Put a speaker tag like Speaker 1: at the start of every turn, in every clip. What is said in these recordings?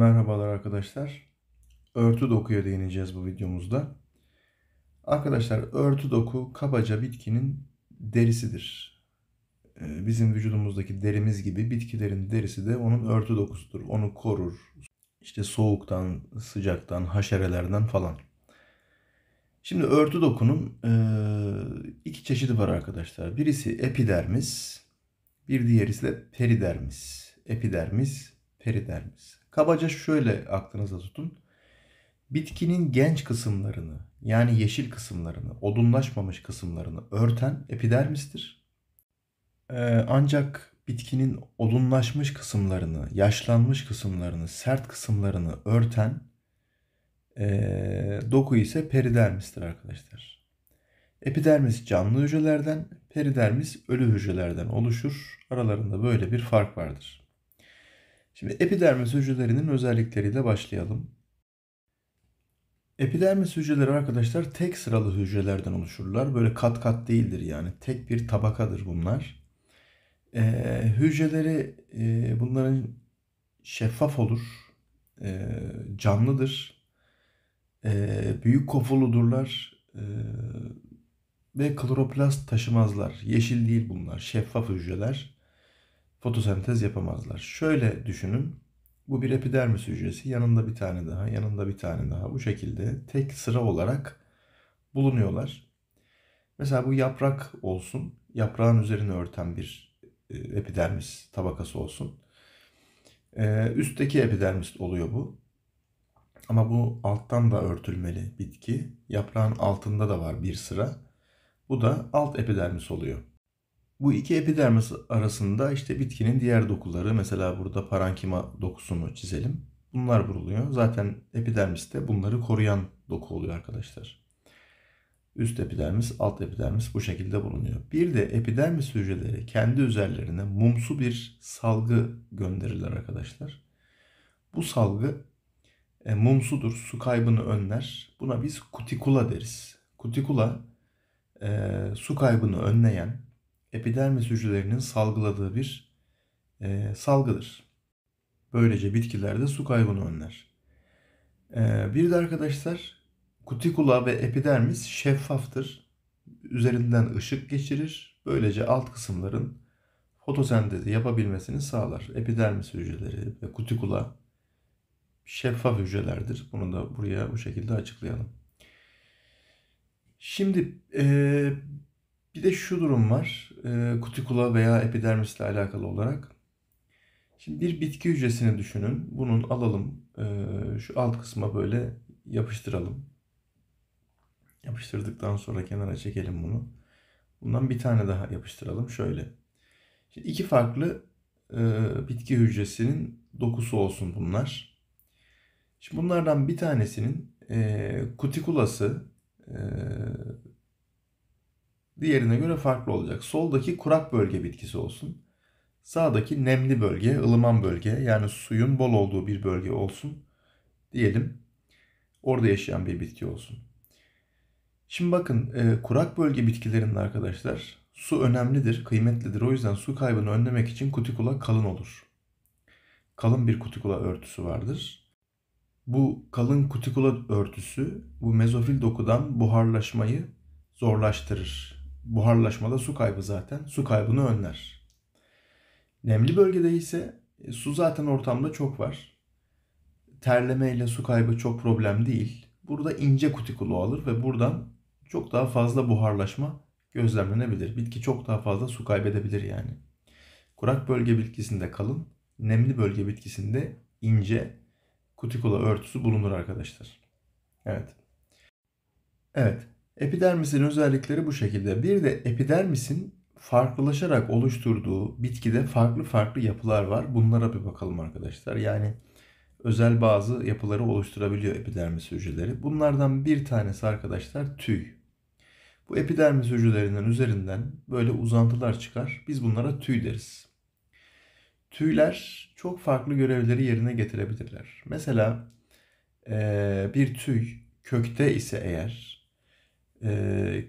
Speaker 1: Merhabalar arkadaşlar. Örtü dokuya değineceğiz bu videomuzda. Arkadaşlar örtü doku kabaca bitkinin derisidir. Ee, bizim vücudumuzdaki derimiz gibi bitkilerin derisi de onun örtü dokusudur. Onu korur. İşte soğuktan, sıcaktan, haşerelerden falan. Şimdi örtü dokunun e, iki çeşidi var arkadaşlar. Birisi epidermis, bir diğerisi de peridermis. Epidermis, peridermis. Kabaca şöyle aklınıza tutun. Bitkinin genç kısımlarını yani yeşil kısımlarını, odunlaşmamış kısımlarını örten epidermistir. Ee, ancak bitkinin odunlaşmış kısımlarını, yaşlanmış kısımlarını, sert kısımlarını örten e, doku ise peridermistir arkadaşlar. Epidermis canlı hücrelerden, peridermis ölü hücrelerden oluşur. Aralarında böyle bir fark vardır. Şimdi epidermis hücrelerinin özellikleriyle başlayalım. Epidermis hücreleri arkadaşlar tek sıralı hücrelerden oluşurlar. Böyle kat kat değildir yani. Tek bir tabakadır bunlar. Ee, hücreleri e, bunların şeffaf olur. E, canlıdır. E, büyük kofuludurlar. E, ve kloroplast taşımazlar. Yeşil değil bunlar. Şeffaf hücreler fotosentez yapamazlar. Şöyle düşünün. Bu bir epidermis hücresi. Yanında bir tane daha, yanında bir tane daha. Bu şekilde tek sıra olarak bulunuyorlar. Mesela bu yaprak olsun. Yaprağın üzerini örten bir e, epidermis tabakası olsun. Ee, üstteki epidermis oluyor bu. Ama bu alttan da örtülmeli bitki. Yaprağın altında da var bir sıra. Bu da alt epidermis oluyor. Bu iki epidermis arasında işte bitkinin diğer dokuları mesela burada parankima dokusunu çizelim. Bunlar vuruluyor. Zaten epidermis de bunları koruyan doku oluyor arkadaşlar. Üst epidermis, alt epidermis bu şekilde bulunuyor. Bir de epidermis hücreleri kendi üzerlerine mumsu bir salgı gönderirler arkadaşlar. Bu salgı e, mumsudur, su kaybını önler. Buna biz kutikula deriz. Kutikula e, su kaybını önleyen epidermis hücrelerinin salgıladığı bir e, salgıdır. Böylece bitkilerde su kaybını önler. E, bir de arkadaşlar kutikula ve epidermis şeffaftır. Üzerinden ışık geçirir. Böylece alt kısımların fotosentezi yapabilmesini sağlar. Epidermis hücreleri ve kutikula şeffaf hücrelerdir. Bunu da buraya bu şekilde açıklayalım. Şimdi e, bir de şu durum var. E, kutikula veya epidermisle alakalı olarak. Şimdi bir bitki hücresini düşünün. Bunun alalım. E, şu alt kısma böyle yapıştıralım. Yapıştırdıktan sonra kenara çekelim bunu. Bundan bir tane daha yapıştıralım. Şöyle. Şimdi iki farklı e, bitki hücresinin dokusu olsun bunlar. Şimdi bunlardan bir tanesinin e, kutikulası e, diğerine göre farklı olacak. Soldaki kurak bölge bitkisi olsun. Sağdaki nemli bölge, ılıman bölge yani suyun bol olduğu bir bölge olsun diyelim. Orada yaşayan bir bitki olsun. Şimdi bakın e, kurak bölge bitkilerinde arkadaşlar su önemlidir, kıymetlidir. O yüzden su kaybını önlemek için kutikula kalın olur. Kalın bir kutikula örtüsü vardır. Bu kalın kutikula örtüsü bu mezofil dokudan buharlaşmayı zorlaştırır buharlaşmada su kaybı zaten. Su kaybını önler. Nemli bölgede ise e, su zaten ortamda çok var. Terleme ile su kaybı çok problem değil. Burada ince kutikulu alır ve buradan çok daha fazla buharlaşma gözlemlenebilir. Bitki çok daha fazla su kaybedebilir yani. Kurak bölge bitkisinde kalın, nemli bölge bitkisinde ince kutikula örtüsü bulunur arkadaşlar. Evet. Evet. Epidermisin özellikleri bu şekilde. Bir de epidermisin farklılaşarak oluşturduğu bitkide farklı farklı yapılar var. Bunlara bir bakalım arkadaşlar. Yani özel bazı yapıları oluşturabiliyor epidermis hücreleri. Bunlardan bir tanesi arkadaşlar tüy. Bu epidermis hücrelerinden üzerinden böyle uzantılar çıkar. Biz bunlara tüy deriz. Tüyler çok farklı görevleri yerine getirebilirler. Mesela bir tüy kökte ise eğer e,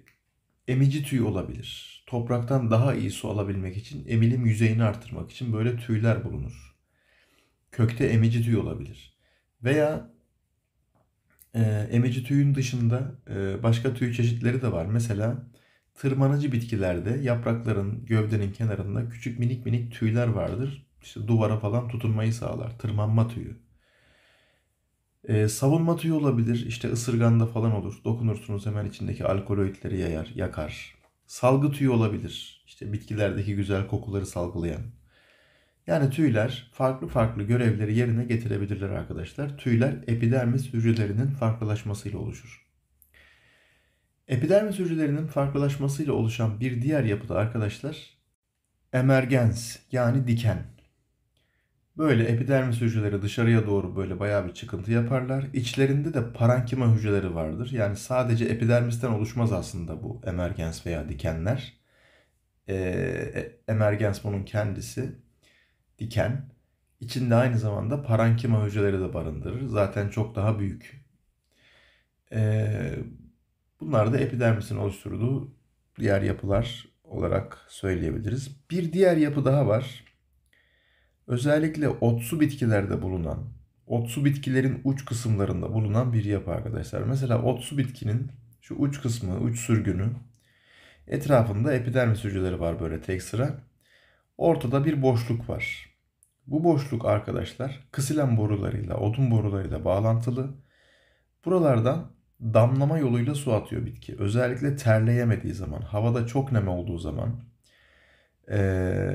Speaker 1: emici tüy olabilir. Topraktan daha iyi su alabilmek için emilim yüzeyini artırmak için böyle tüyler bulunur. Kökte emici tüy olabilir. Veya e, emici tüyün dışında e, başka tüy çeşitleri de var. Mesela tırmanıcı bitkilerde yaprakların gövdenin kenarında küçük minik minik tüyler vardır. İşte duvara falan tutunmayı sağlar. Tırmanma tüyü. E, savunma tüyü olabilir. İşte ısırganda falan olur. Dokunursunuz hemen içindeki alkoloidleri yayar, yakar. Salgı tüyü olabilir. İşte bitkilerdeki güzel kokuları salgılayan. Yani tüyler farklı farklı görevleri yerine getirebilirler arkadaşlar. Tüyler epidermis hücrelerinin farklılaşmasıyla oluşur. Epidermis hücrelerinin farklılaşmasıyla oluşan bir diğer yapıda arkadaşlar emergens yani diken Böyle epidermis hücreleri dışarıya doğru böyle bayağı bir çıkıntı yaparlar. İçlerinde de parankima hücreleri vardır. Yani sadece epidermisten oluşmaz aslında bu emergens veya dikenler. Ee, e, emergens bunun kendisi. Diken. İçinde aynı zamanda parankima hücreleri de barındırır. Zaten çok daha büyük. Ee, bunlar da epidermisin oluşturduğu diğer yapılar olarak söyleyebiliriz. Bir diğer yapı daha var. Özellikle otsu bitkilerde bulunan, otsu bitkilerin uç kısımlarında bulunan bir yapı arkadaşlar. Mesela otsu bitkinin şu uç kısmı, uç sürgünü etrafında epidermis hücreleri var böyle tek sıra. Ortada bir boşluk var. Bu boşluk arkadaşlar kısilen borularıyla, odun borularıyla bağlantılı. Buralardan damlama yoluyla su atıyor bitki. Özellikle terleyemediği zaman, havada çok nem olduğu zaman ee,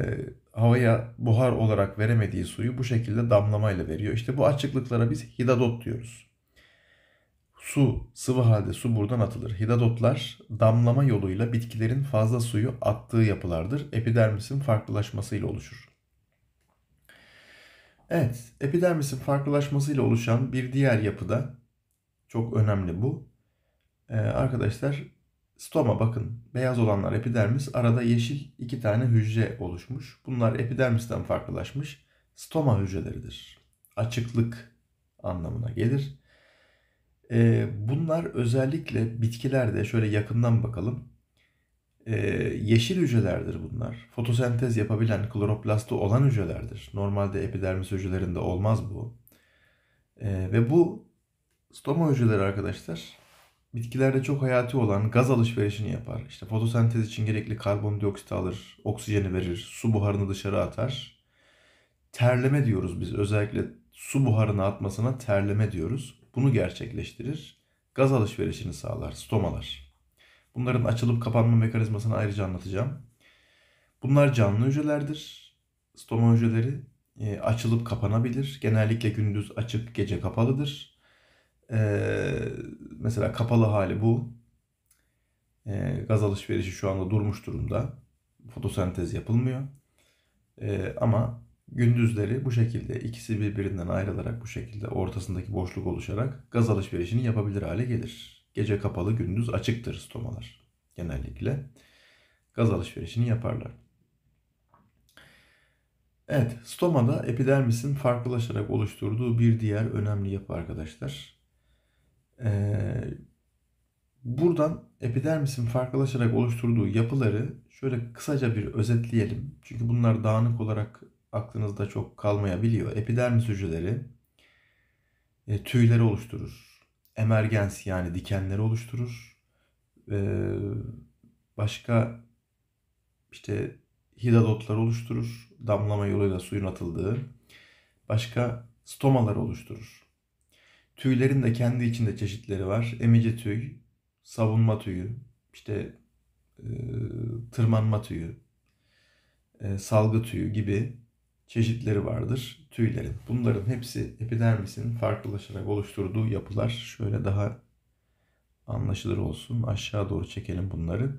Speaker 1: havaya buhar olarak veremediği suyu bu şekilde damlamayla veriyor. İşte bu açıklıklara biz hidadot diyoruz. Su, sıvı halde su buradan atılır. Hidadotlar damlama yoluyla bitkilerin fazla suyu attığı yapılardır. Epidermisin farklılaşmasıyla oluşur. Evet, epidermisin farklılaşmasıyla oluşan bir diğer yapıda çok önemli bu. Ee, arkadaşlar Stoma bakın beyaz olanlar epidermis arada yeşil iki tane hücre oluşmuş. Bunlar epidermisten farklılaşmış stoma hücreleridir. Açıklık anlamına gelir. E, bunlar özellikle bitkilerde şöyle yakından bakalım. E, yeşil hücrelerdir bunlar. Fotosentez yapabilen kloroplastı olan hücrelerdir. Normalde epidermis hücrelerinde olmaz bu. E, ve bu stoma hücreleri arkadaşlar Bitkilerde çok hayati olan gaz alışverişini yapar. İşte fotosentez için gerekli karbondioksit alır, oksijeni verir, su buharını dışarı atar. Terleme diyoruz biz. Özellikle su buharını atmasına terleme diyoruz. Bunu gerçekleştirir. Gaz alışverişini sağlar, stomalar. Bunların açılıp kapanma mekanizmasını ayrıca anlatacağım. Bunlar canlı hücrelerdir. Stoma hücreleri e, açılıp kapanabilir. Genellikle gündüz açık, gece kapalıdır. Ee, mesela kapalı hali bu. Ee, gaz alışverişi şu anda durmuş durumda. Fotosentez yapılmıyor. Ee, ama gündüzleri bu şekilde ikisi birbirinden ayrılarak bu şekilde ortasındaki boşluk oluşarak gaz alışverişini yapabilir hale gelir. Gece kapalı gündüz açıktır stomalar genellikle. Gaz alışverişini yaparlar. Evet, stomada epidermisin farklılaşarak oluşturduğu bir diğer önemli yapı arkadaşlar ee, buradan epidermisin farklılaşarak oluşturduğu yapıları şöyle kısaca bir özetleyelim. Çünkü bunlar dağınık olarak aklınızda çok kalmayabiliyor. Epidermis hücreleri e, tüyleri oluşturur. Emergens yani dikenleri oluşturur. Ee, başka işte hidadotlar oluşturur. Damlama yoluyla suyun atıldığı. Başka stomalar oluşturur. Tüylerin de kendi içinde çeşitleri var. Emici tüy, savunma tüyü, işte e, tırmanma tüyü, e, salgı tüyü gibi çeşitleri vardır tüylerin. Bunların hepsi epidermisin farklılaşarak oluşturduğu yapılar. Şöyle daha anlaşılır olsun. Aşağı doğru çekelim bunları.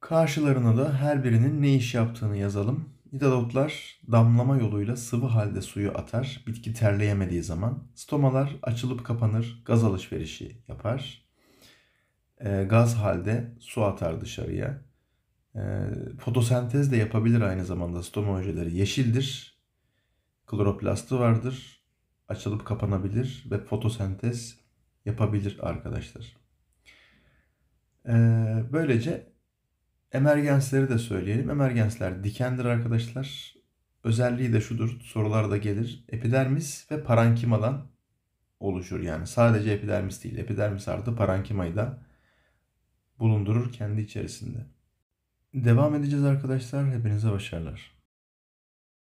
Speaker 1: Karşılarına da her birinin ne iş yaptığını yazalım. Hidrodotlar damlama yoluyla sıvı halde suyu atar, bitki terleyemediği zaman. Stomalar açılıp kapanır, gaz alışverişi yapar. E, gaz halde su atar dışarıya. E, fotosentez de yapabilir aynı zamanda stoma hücreleri. Yeşildir, kloroplastı vardır, açılıp kapanabilir ve fotosentez yapabilir arkadaşlar. E, böylece Emergensleri de söyleyelim. Emergensler dikendir arkadaşlar. Özelliği de şudur. Sorularda gelir. Epidermis ve parankimadan oluşur. Yani sadece epidermis değil. Epidermis artı parankimayı da bulundurur kendi içerisinde. Devam edeceğiz arkadaşlar. Hepinize başarılar.